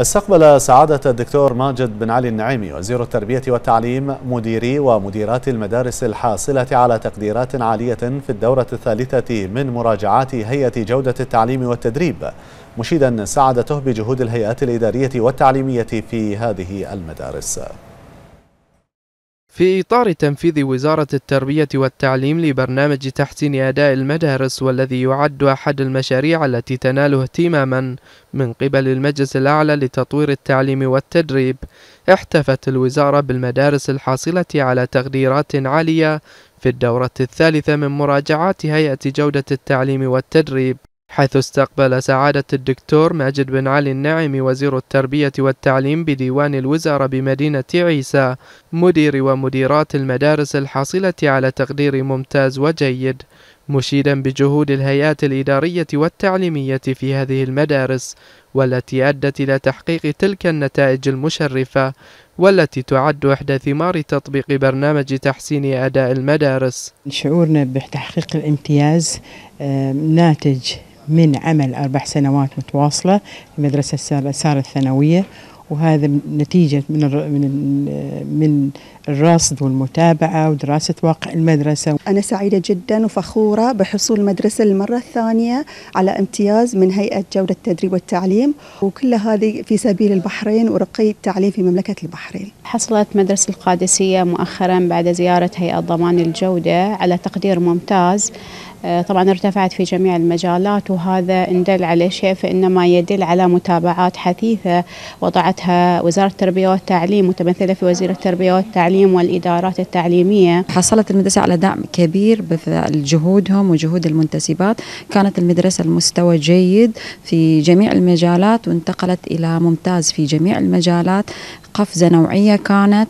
استقبل سعادة الدكتور ماجد بن علي النعيمي وزير التربية والتعليم مديري ومديرات المدارس الحاصلة على تقديرات عالية في الدورة الثالثة من مراجعات هيئة جودة التعليم والتدريب مشيدا سعادته بجهود الهيئات الإدارية والتعليمية في هذه المدارس في إطار تنفيذ وزارة التربية والتعليم لبرنامج تحسين أداء المدارس والذي يعد أحد المشاريع التي تنال اهتماما من قبل المجلس الأعلى لتطوير التعليم والتدريب احتفت الوزارة بالمدارس الحاصلة على تقديرات عالية في الدورة الثالثة من مراجعات هيئة جودة التعليم والتدريب حيث استقبل سعادة الدكتور ماجد بن علي النعيم وزير التربية والتعليم بديوان الوزارة بمدينة عيسى مدير ومديرات المدارس الحاصلة على تقدير ممتاز وجيد مشيدا بجهود الهيئات الإدارية والتعليمية في هذه المدارس والتي أدت إلى تحقيق تلك النتائج المشرفة والتي تعد إحدى ثمار تطبيق برنامج تحسين أداء المدارس شعورنا بتحقيق الامتياز آه، ناتج من عمل أربع سنوات متواصلة في المدرسة سارة الثانوية وهذا نتيجة من من من الرصد والمتابعة ودراسة واقع المدرسة أنا سعيدة جدا وفخورة بحصول المدرسة للمرة الثانية على امتياز من هيئة جودة التدريب والتعليم وكل هذه في سبيل البحرين ورقي التعليم في مملكة البحرين حصلت مدرسة القادسية مؤخرا بعد زيارة هيئة ضمان الجودة على تقدير ممتاز آه، طبعا ارتفعت في جميع المجالات وهذا إن دل على شيء فإنما يدل على متابعات حثيثة وضعتها وزارة التربية والتعليم متمثلة في وزير التربية والتعليم والإدارات التعليمية حصلت المدرسة على دعم كبير بجهودهم وجهود المنتسبات كانت المدرسة المستوى جيد في جميع المجالات وانتقلت إلى ممتاز في جميع المجالات قفزة نوعية كانت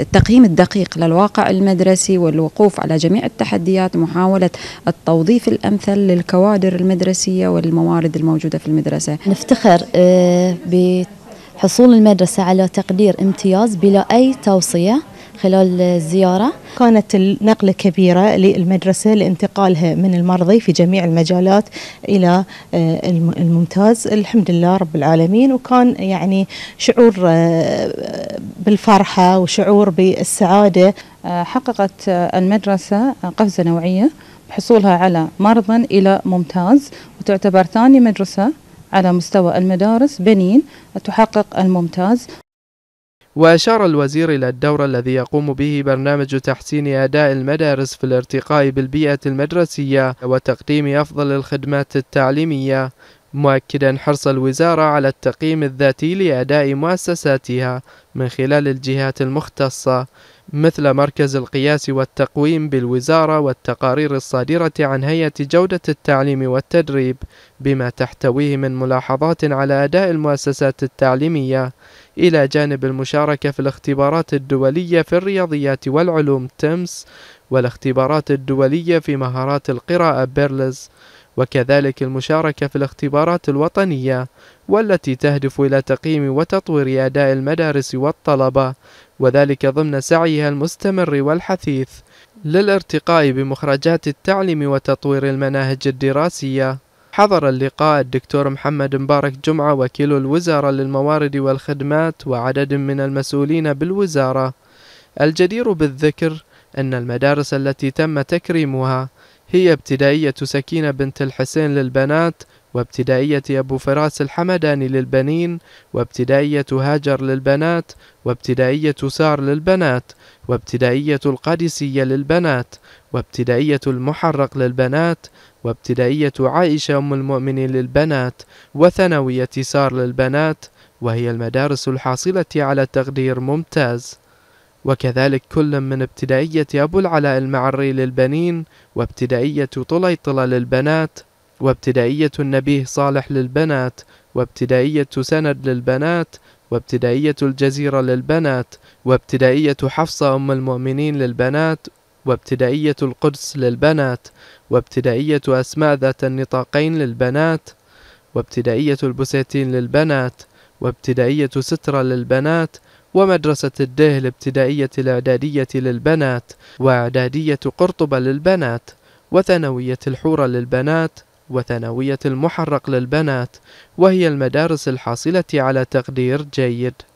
التقييم الدقيق للواقع المدرسي والوقوف على جميع التحديات محاولة التوظيف الأمثل للكوادر المدرسية والموارد الموجودة في المدرسة نفتخر آه، بحصول المدرسة على تقدير امتياز بلا أي توصية خلال الزيارة كانت النقلة كبيرة للمدرسة لانتقالها من المرضي في جميع المجالات إلى آه، الممتاز الحمد لله رب العالمين وكان يعني شعور آه، بالفرحة وشعور بالسعادة آه، حققت المدرسة قفزة نوعية بحصولها على مرضا إلى ممتاز وتعتبر ثاني مدرسة على مستوى المدارس بنين تحقق الممتاز وأشار الوزير إلى الدور الذي يقوم به برنامج تحسين أداء المدارس في الارتقاء بالبيئة المدرسية وتقديم أفضل الخدمات التعليمية مؤكدا حرص الوزارة على التقييم الذاتي لأداء مؤسساتها من خلال الجهات المختصة مثل مركز القياس والتقويم بالوزارة والتقارير الصادرة عن هيئة جودة التعليم والتدريب بما تحتويه من ملاحظات على أداء المؤسسات التعليمية إلى جانب المشاركة في الاختبارات الدولية في الرياضيات والعلوم تيمس والاختبارات الدولية في مهارات القراءة بيرلز وكذلك المشاركة في الاختبارات الوطنية والتي تهدف إلى تقييم وتطوير أداء المدارس والطلبة وذلك ضمن سعيها المستمر والحثيث للارتقاء بمخرجات التعليم وتطوير المناهج الدراسية حضر اللقاء الدكتور محمد مبارك جمعة وكيل الوزارة للموارد والخدمات وعدد من المسؤولين بالوزارة الجدير بالذكر أن المدارس التي تم تكريمها هي ابتدائية سكينة بنت الحسين للبنات وابتدائية أبو فراس الحمداني للبنين وابتدائية هاجر للبنات وابتدائية سار للبنات وابتدائية القادسية للبنات وابتدائية المحرق للبنات وابتدائية عائشة أم المؤمنين للبنات وثانوية سار للبنات وهي المدارس الحاصلة على تقدير ممتاز وكذلك كل من ابتدائية أبو العلاء المعري للبنين وابتدائية طليطلة للبنات وابتدائية النبيه صالح للبنات وابتدائية سند للبنات وابتدائية الجزيرة للبنات وابتدائية حفصة أم المؤمنين للبنات وابتدائية القدس للبنات وابتدائية أسماء ذات النطاقين للبنات وابتدائية البساتين للبنات وابتدائية سترة للبنات ومدرسة الديه الابتدائية الإعدادية للبنات وإعدادية قرطبة للبنات وثانوية الحورة للبنات وثانوية المحرق للبنات وهي المدارس الحاصلة على تقدير جيد